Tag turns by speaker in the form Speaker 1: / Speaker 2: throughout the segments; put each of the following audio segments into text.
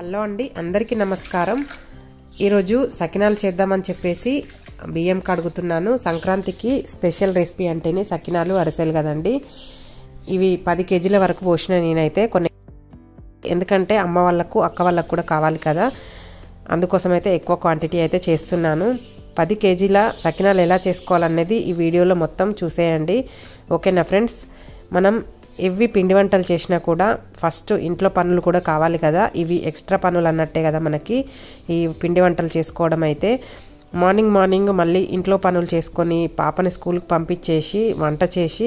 Speaker 1: hello అండి అందరికీ నమస్కారం ఈరోజు సకినాలు చేద్దామని చెప్పేసి బియ్యం కడుగుతున్నాను సంక్రాంతికి స్పెషల్ రెసిపీ అంటేనే సకినాలు అరిసెలు కదండి ఇవి పది కేజీల వరకు పోసిన నేనైతే కొన్ని ఎందుకంటే అమ్మ వాళ్ళకు అక్క వాళ్ళకు కూడా కావాలి కదా అందుకోసం అయితే ఎక్కువ క్వాంటిటీ అయితే చేస్తున్నాను పది కేజీల సకినాలు ఎలా చేసుకోవాలనేది ఈ వీడియోలో మొత్తం చూసేయండి ఓకేనా ఫ్రెండ్స్ మనం ఇవి పిండి వంటలు చేసినా కూడా ఫస్ట్ ఇంట్లో పనులు కూడా కావాలి కదా ఇవి ఎక్స్ట్రా పనులు అన్నట్టే కదా మనకి ఈ పిండి వంటలు చేసుకోవడం అయితే మార్నింగ్ మార్నింగ్ మళ్ళీ ఇంట్లో పనులు చేసుకొని పాపని స్కూల్కి పంపించేసి వంట చేసి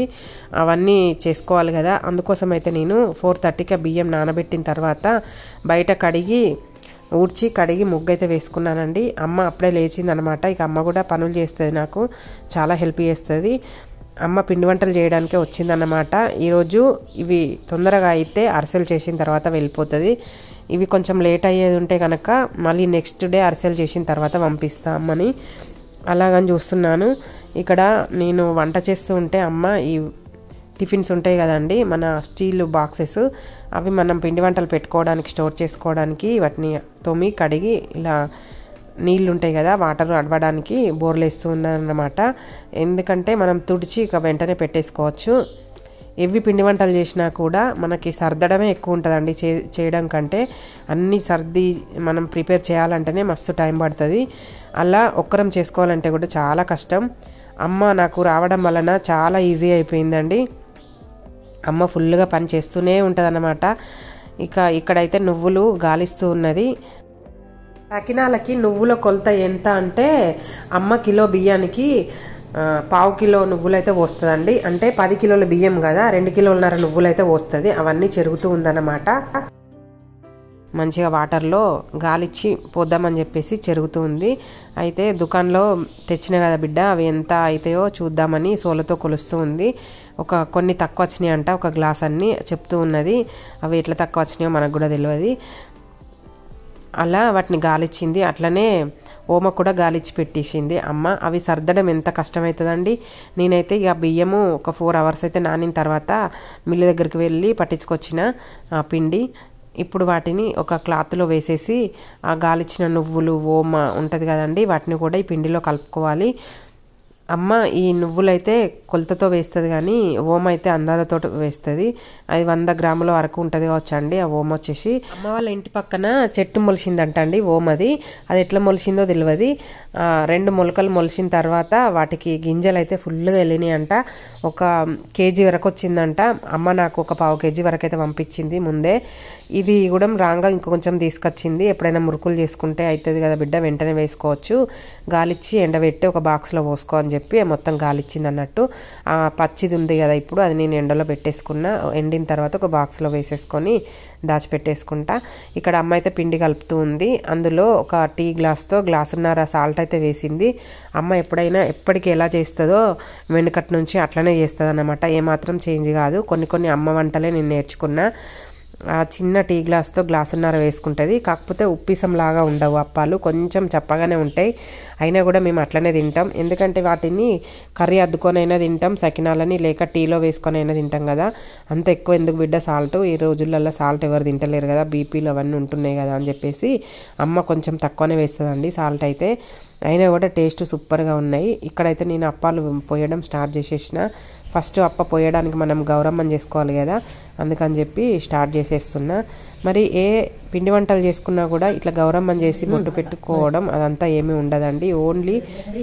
Speaker 1: అవన్నీ చేసుకోవాలి కదా అందుకోసం అయితే నేను ఫోర్ థర్టీకి బియ్యం నానబెట్టిన తర్వాత బయట కడిగి ఊడ్చి కడిగి ముగ్గైతే వేసుకున్నానండి అమ్మ అప్పుడే లేచిందనమాట ఇక అమ్మ కూడా పనులు చేస్తుంది నాకు చాలా హెల్ప్ చేస్తుంది అమ్మ పిండి వంటలు చేయడానికే వచ్చిందన్నమాట ఈరోజు ఇవి తొందరగా అయితే అరిసెలు చేసిన తర్వాత వెళ్ళిపోతుంది ఇవి కొంచెం లేట్ అయ్యేది ఉంటే కనుక మళ్ళీ నెక్స్ట్ డే అరిసెలు చేసిన తర్వాత పంపిస్తా అమ్మని అలాగని చూస్తున్నాను ఇక్కడ నేను వంట చేస్తూ ఉంటే అమ్మ ఈ టిఫిన్స్ ఉంటాయి కదండి మన స్టీల్ బాక్సెస్ అవి మనం పిండి వంటలు పెట్టుకోవడానికి స్టోర్ చేసుకోవడానికి వాటిని తొమ్మి కడిగి ఇలా నీళ్ళు ఉంటాయి కదా వాటర్ అడవడానికి బోర్లు వేస్తూ ఉన్నారన్నమాట ఎందుకంటే మనం తుడిచి ఇక వెంటనే పెట్టేసుకోవచ్చు ఎవి పిండి వంటలు చేసినా కూడా మనకి సర్దడమే ఎక్కువ ఉంటుందండి చే చేయడం కంటే అన్నీ సర్ది మనం ప్రిపేర్ చేయాలంటేనే మస్తు టైం పడుతుంది అలా ఒక్కరం చేసుకోవాలంటే కూడా చాలా కష్టం అమ్మ నాకు రావడం వలన చాలా ఈజీ అయిపోయిందండి అమ్మ ఫుల్గా పని చేస్తూనే ఉంటుందన్నమాట ఇక ఇక్కడైతే నువ్వులు గాలిస్తూ ఉన్నది సకినాలకి నువ్వుల కొలత ఎంత అంటే అమ్మ కిలో బియ్యానికి పావు కిలో నువ్వులైతే అండి అంటే పది కిలోల బియ్యం కదా రెండు కిలోలన్నర నువ్వులైతే వస్తుంది అవన్నీ చెరుగుతూ ఉందన్నమాట మంచిగా వాటర్లో గాలిచ్చి పోద్దామని చెప్పేసి చెరుగుతూ ఉంది అయితే దుకాణంలో తెచ్చిన కదా బిడ్డ అవి ఎంత అవుతాయో చూద్దామని సోలతో కొలుస్తూ ఉంది ఒక కొన్ని తక్కువ వచ్చినాయి అంట ఒక గ్లాస్ అన్ని చెప్తూ ఉన్నది అవి ఎట్లా తక్కువ వచ్చినాయో మనకు కూడా తెలియదు అలా వాటిని గాలిచ్చింది అట్లనే ఓమ కూడా గాలిచ్చి పెట్టేసింది అమ్మ అవి సర్దడం ఎంత కష్టమవుతుందండి నేనైతే ఇక బియ్యము ఒక ఫోర్ అవర్స్ అయితే నానిన తర్వాత మిల్లు దగ్గరికి వెళ్ళి పట్టించుకొచ్చిన ఆ పిండి ఇప్పుడు వాటిని ఒక క్లాత్లో వేసేసి ఆ గాలిచ్చిన నువ్వులు ఓమ ఉంటుంది కదండి వాటిని కూడా ఈ పిండిలో కలుపుకోవాలి అమ్మ ఈ నువ్వులైతే కొలతతో వేస్తుంది కానీ ఓమ అయితే అందాలతో వేస్తుంది అది వంద గ్రాముల వరకు ఉంటుంది కావచ్చు అండి ఆ ఓమ వచ్చేసి అమ్మ వాళ్ళ ఇంటి పక్కన చెట్టు మొలిసిందంట అండి ఓమ అది అది ఎట్లా మొలిసిందో తెలియదు రెండు మొలకలు మొలిచిన తర్వాత వాటికి గింజలు అయితే ఫుల్గా వెళ్ళినాయి అంట ఒక కేజీ వరకు వచ్చిందంట అమ్మ నాకు ఒక పావు కేజీ వరకు అయితే పంపించింది ముందే ఇది కూడా రాగా ఇంకొంచెం తీసుకొచ్చింది ఎప్పుడైనా మురుకులు చేసుకుంటే అవుతుంది కదా బిడ్డ వెంటనే వేసుకోవచ్చు గాలిచ్చి ఎండబెట్టి ఒక బాక్స్లో పోసుకో అని చెప్పి చెప్పి మొత్తం గాలిచ్చింది అన్నట్టు పచ్చిది ఉంది కదా ఇప్పుడు అది నేను ఎండలో పెట్టేసుకున్నా ఎండిన తర్వాత ఒక బాక్స్లో వేసేసుకొని దాచిపెట్టేసుకుంటా ఇక్కడ అమ్మ అయితే పిండి కలుపుతూ ఉంది అందులో ఒక టీ గ్లాస్తో గ్లాసున్నర సాల్ట్ అయితే వేసింది అమ్మ ఎప్పుడైనా ఎప్పటికి ఎలా చేస్తుందో వెనుకటి నుంచి అట్లనే చేస్తుంది అనమాట ఏమాత్రం చేంజ్ కాదు కొన్ని కొన్ని అమ్మ వంటలే నేను నేర్చుకున్నా ఆ చిన్న టీ గ్లాస్తో గ్లాసున్నర వేసుకుంటుంది కాకపోతే ఉప్పిసంలాగా ఉండవు అప్పాలు కొంచెం చప్పగానే ఉంటాయి అయినా కూడా మేము అట్లనే తింటాం ఎందుకంటే వాటిని కర్రీ అద్దుకొనైనా తింటాం సకినాలని లేక టీలో వేసుకొనైనా తింటాం కదా అంత ఎక్కువ ఎందుకు బిడ్డ సాల్ట్ ఈ రోజులలో సాల్ట్ ఎవరు తింటలేరు కదా బీపీలు అవన్నీ ఉంటున్నాయి కదా అని చెప్పేసి అమ్మ కొంచెం తక్కువనే వేస్తుందండి సాల్ట్ అయితే అయినా కూడా టేస్ట్ సూపర్గా ఉన్నాయి ఇక్కడైతే నేను అప్పాలు పోయడం స్టార్ట్ చేసేసిన ఫస్ట్ అప్ప పోయడానికి మనం గౌరవం చేసుకోవాలి కదా అందుకని చెప్పి స్టార్ట్ చేసేస్తున్నా మరి ఏ పిండి వంటలు చేసుకున్నా కూడా ఇట్లా గౌరవం చేసి ముట్టు పెట్టుకోవడం అదంతా ఏమీ ఉండదండి ఓన్లీ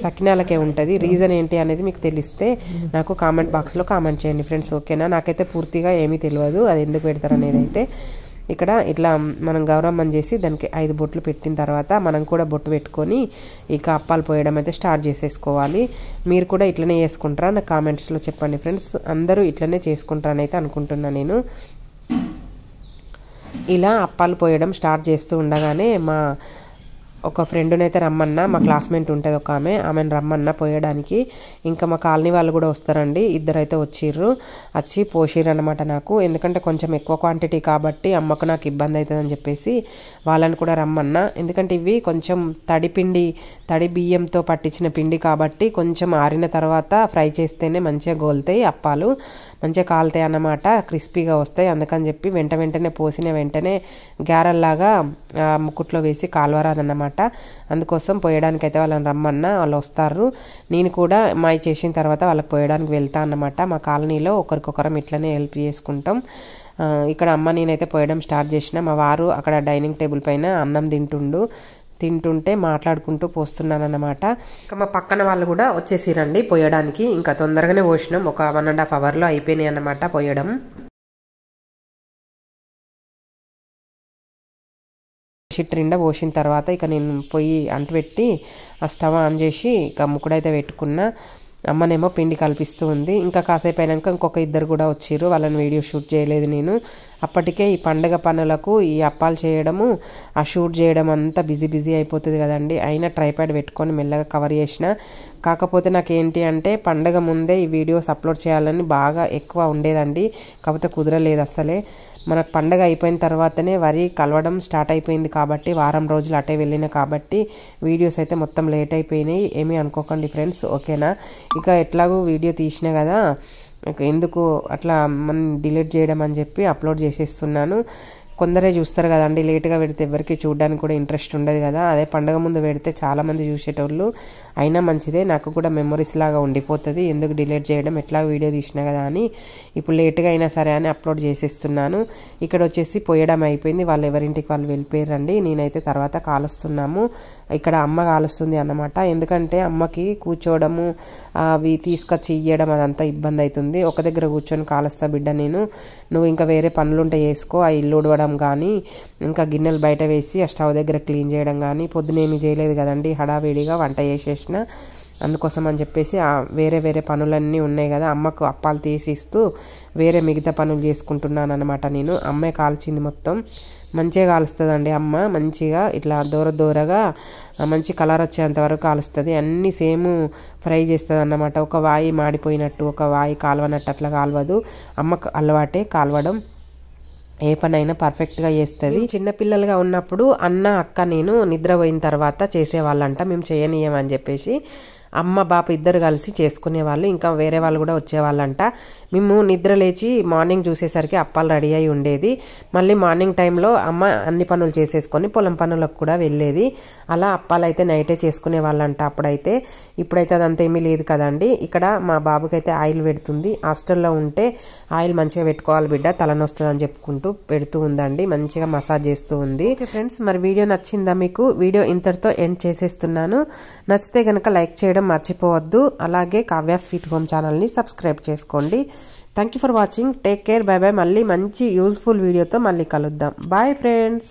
Speaker 1: సకినాలకే ఉంటుంది రీజన్ ఏంటి అనేది మీకు తెలిస్తే నాకు కామెంట్ బాక్స్లో కామెంట్ చేయండి ఫ్రెండ్స్ ఓకేనా నాకైతే పూర్తిగా ఏమీ తెలియదు అది ఎందుకు పెడతారు అనేది అయితే ఇక్కడ ఇట్లా మనం గౌరమ్మని చేసి దానికి ఐదు బొట్లు పెట్టిన తర్వాత మనం కూడా బొట్టు పెట్టుకొని ఇక అప్పాలు పోయడం అయితే స్టార్ట్ చేసేసుకోవాలి మీరు కూడా ఇట్లనే చేసుకుంటారా నా కామెంట్స్లో చెప్పండి ఫ్రెండ్స్ అందరూ ఇట్లనే చేసుకుంటారనైతే అనుకుంటున్నాను నేను ఇలా అప్పాలు పోయడం స్టార్ట్ చేస్తూ ఉండగానే మా ఒక అయితే రమ్మన్నా మా క్లాస్మేట్ ఉంటుంది ఒక ఆమె ఆమెను రమ్మన్నా పోయడానికి ఇంకా మా కాలనీ వాళ్ళు కూడా వస్తారండి ఇద్దరైతే వచ్చిర్రు వచ్చి పోసిర్రు అనమాట నాకు ఎందుకంటే కొంచెం ఎక్కువ క్వాంటిటీ కాబట్టి అమ్మకు నాకు ఇబ్బంది అవుతుందని చెప్పేసి వాళ్ళని కూడా రమ్మన్నా ఎందుకంటే ఇవి కొంచెం తడి పిండి తడి బియ్యంతో పట్టించిన పిండి కాబట్టి కొంచెం ఆరిన తర్వాత ఫ్రై చేస్తేనే మంచిగా గోలుతాయి అప్పాలు మంచిగా కాలుతాయి అన్నమాట క్రిస్పీగా వస్తాయి అందుకని చెప్పి వెంట వెంటనే పోసిన వెంటనే గ్యారల్లాగా ముక్కుట్లో వేసి కాలువరాదన్నమాట అందుకోసం పోయడానికి అయితే వాళ్ళని రమ్మన్నా వాళ్ళు వస్తారు నేను కూడా మై చేసిన తర్వాత వాళ్ళకి పోయడానికి వెళ్తా అన్నమాట మా కాలనీలో ఒకరికొకరం ఇట్లనే హెల్ప్ చేసుకుంటాం ఇక్కడ అమ్మ నేనైతే పోయడం స్టార్ట్ చేసిన మా వారు అక్కడ డైనింగ్ టేబుల్ పైన అన్నం తింటుండు తింటుంటే మాట్లాడుకుంటూ పోస్తున్నానన్నమాట ఇంకా మా పక్కన వాళ్ళు కూడా వచ్చేసిరండి పోయడానికి ఇంకా తొందరగానే పోసినాం ఒక వన్ అండ్ హాఫ్ అవర్లో అయిపోయినాయి అన్నమాట పోయడం బెడ్షీట్ నిండా పోసిన తర్వాత ఇక నేను పొయ్యి అంటుపెట్టి ఆ స్టవ్ ఆన్ చేసి ఇక ముక్కుడైతే పెట్టుకున్న అమ్మనేమో పిండి కల్పిస్తూ ఉంది ఇంకా కాసేపు అయినాక ఇంకొక ఇద్దరు కూడా వచ్చారు వాళ్ళని వీడియో షూట్ చేయలేదు నేను అప్పటికే ఈ పండగ పనులకు ఈ అప్పాలు చేయడము ఆ షూట్ చేయడం అంతా బిజీ బిజీ అయిపోతుంది కదండి అయినా ట్రైప్యాడ్ పెట్టుకొని మెల్లగా కవర్ చేసిన కాకపోతే నాకు ఏంటి అంటే పండగ ముందే ఈ వీడియోస్ అప్లోడ్ చేయాలని బాగా ఎక్కువ ఉండేదండి కాకపోతే కుదరలేదు అస్సలే మన పండగ అయిపోయిన తర్వాతనే వరి కలవడం స్టార్ట్ అయిపోయింది కాబట్టి వారం రోజులు అటే వెళ్ళిన కాబట్టి వీడియోస్ అయితే మొత్తం లేట్ అయిపోయినాయి ఏమీ అనుకోకండి ఫ్రెండ్స్ ఓకేనా ఇక ఎట్లాగో వీడియో తీసినా కదా ఎందుకు అట్లా మనం డిలీట్ చేయడం అని చెప్పి అప్లోడ్ చేసేస్తున్నాను కొందరే చూస్తారు కదండి లేట్గా పెడితే ఎవరికి చూడడానికి కూడా ఇంట్రెస్ట్ ఉండదు కదా అదే పండగ ముందు పెడితే చాలామంది చూసేటోళ్ళు అయినా మంచిదే నాకు కూడా మెమొరీస్ లాగా ఉండిపోతుంది ఎందుకు డిలీట్ చేయడం ఎట్లా వీడియో తీసినా కదా అని ఇప్పుడు లేట్గా అయినా సరే అని అప్లోడ్ చేసేస్తున్నాను ఇక్కడ వచ్చేసి పోయడం అయిపోయింది వాళ్ళు ఎవరింటికి వాళ్ళు వెళ్ళిపోయారండి నేనైతే తర్వాత కాలుస్తున్నాము ఇక్కడ అమ్మ కాలుస్తుంది అన్నమాట ఎందుకంటే అమ్మకి కూర్చోవడము అవి తీసుకొచ్చి ఇయ్యడం అదంతా ఇబ్బంది అవుతుంది ఒక దగ్గర కూర్చొని కాలుస్తా బిడ్డ నేను నువ్వు ఇంకా వేరే పనులుంటే చేసుకో ఆ ఇల్లు ఉడవడం కడగడం కానీ ఇంకా గిన్నెలు బయట వేసి ఆ స్టవ్ దగ్గర క్లీన్ చేయడం కానీ పొద్దునేమి చేయలేదు కదండి హడావిడిగా వంట చేసేసిన అందుకోసం అని చెప్పేసి వేరే వేరే పనులన్నీ ఉన్నాయి కదా అమ్మకు అప్పాలు తీసిస్తూ వేరే మిగతా పనులు చేసుకుంటున్నాను అనమాట నేను అమ్మే కాల్చింది మొత్తం మంచిగా కాలుస్తుందండి అమ్మ మంచిగా ఇట్లా దూర దూరగా మంచి కలర్ వచ్చేంత వరకు కాలుస్తుంది అన్నీ సేమ్ ఫ్రై చేస్తుంది అన్నమాట ఒక వాయి మాడిపోయినట్టు ఒక వాయి కాలువనట్టు అట్లా కాలవదు అమ్మకు అలవాటే కాలవడం ఏ పనైనా పర్ఫెక్ట్గా చేస్తుంది చిన్నపిల్లలుగా ఉన్నప్పుడు అన్న అక్క నేను నిద్రపోయిన తర్వాత చేసేవాళ్ళంట మేము చేయనీయమని చెప్పేసి అమ్మ బాప ఇద్దరు కలిసి చేసుకునేవాళ్ళు ఇంకా వేరే వాళ్ళు కూడా వచ్చేవాళ్ళంట మేము నిద్ర లేచి మార్నింగ్ చూసేసరికి అప్పాలు రెడీ అయి ఉండేది మళ్ళీ మార్నింగ్ టైంలో అమ్మ అన్ని పనులు చేసేసుకొని పొలం పనులకు కూడా వెళ్ళేది అలా అప్పాలు అయితే నైటే చేసుకునే వాళ్ళంట అప్పుడైతే ఇప్పుడైతే అదంతా ఏమీ లేదు కదండి ఇక్కడ మా బాబుకైతే ఆయిల్ పెడుతుంది హాస్టల్లో ఉంటే ఆయిల్ మంచిగా పెట్టుకోవాలి బిడ్డ తలనొస్తుంది అని చెప్పుకుంటూ పెడుతూ ఉందండి మంచిగా మసాజ్ చేస్తూ ఉంది ఫ్రెండ్స్ మరి వీడియో నచ్చిందా మీకు వీడియో ఇంతటితో ఎండ్ చేసేస్తున్నాను నచ్చితే కనుక లైక్ చేయడం చేయడం మర్చిపోవద్దు అలాగే కావ్య స్వీట్ హోమ్ ఛానల్ని సబ్స్క్రైబ్ చేసుకోండి thank you for watching take care bye bye మళ్ళీ మంచి యూజ్ఫుల్ వీడియోతో మళ్ళీ కలుద్దాం బాయ్ ఫ్రెండ్స్